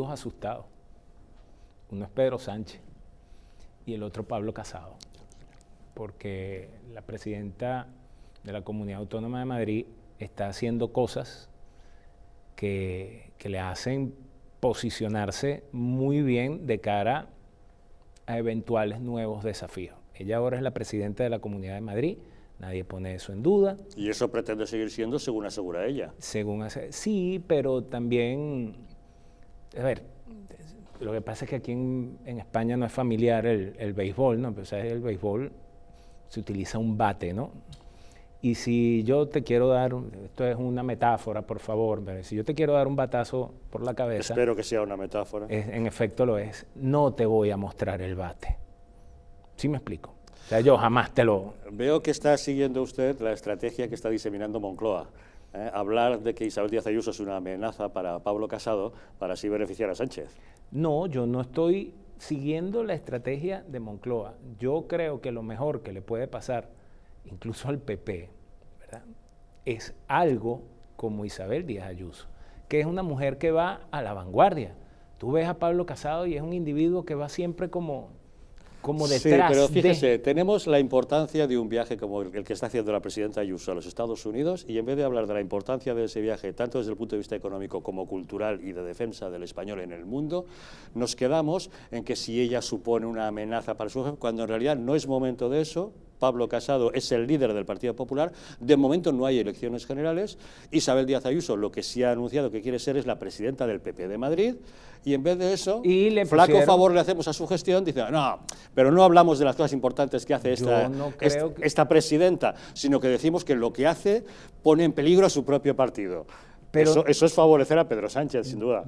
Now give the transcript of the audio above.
Dos asustados. Uno es Pedro Sánchez y el otro Pablo Casado, porque la presidenta de la Comunidad Autónoma de Madrid está haciendo cosas que, le hacen posicionarse muy bien de cara a eventuales nuevos desafíos. Ella ahora es la presidenta de la Comunidad de Madrid, Nadie pone eso en duda. ¿Y eso pretende seguir siendo según asegura ella? Según sí, pero también a ver, lo que pasa es que aquí en, España no es familiar el, béisbol, ¿no? o sea, el béisbol se utiliza un bate, ¿no? Y si yo te quiero dar, esto es una metáfora, por favor, si yo te quiero dar un batazo por la cabeza. Espero que sea una metáfora. en efecto lo es. No te voy a mostrar el bate. ¿Sí me explico? O sea, yo jamás te lo. Veo que está siguiendo usted la estrategia que está diseminando Moncloa. Eh, hablar de que Isabel Díaz Ayuso es una amenaza para Pablo Casado para así beneficiar a Sánchez. No, yo no estoy siguiendo la estrategia de Moncloa. Yo creo que lo mejor que le puede pasar, incluso al PP, ¿verdad? es algo como Isabel Díaz Ayuso, que es una mujer que va a la vanguardia. Tú ves a Pablo Casado y es un individuo que va siempre como como detrás. Sí, pero fíjese, tenemos la importancia de un viaje como el que está haciendo la presidenta Ayuso a los Estados Unidos y en vez de hablar de la importancia de ese viaje, tanto desde el punto de vista económico como cultural y de defensa del español en el mundo, nos quedamos en que si ella supone una amenaza para su jefe, cuando en realidad no es momento de eso, Pablo Casado es el líder del Partido Popular. De momento no hay elecciones generales. Isabel Díaz Ayuso lo que sí ha anunciado que quiere ser es la presidenta del PP de Madrid. Y en vez de eso, y le flaco favor le hacemos a su gestión. Dice, no, pero no hablamos de las cosas importantes que hace esta, presidenta, sino que decimos que lo que hace pone en peligro a su propio partido. eso, es favorecer a Pedro Sánchez, sin duda.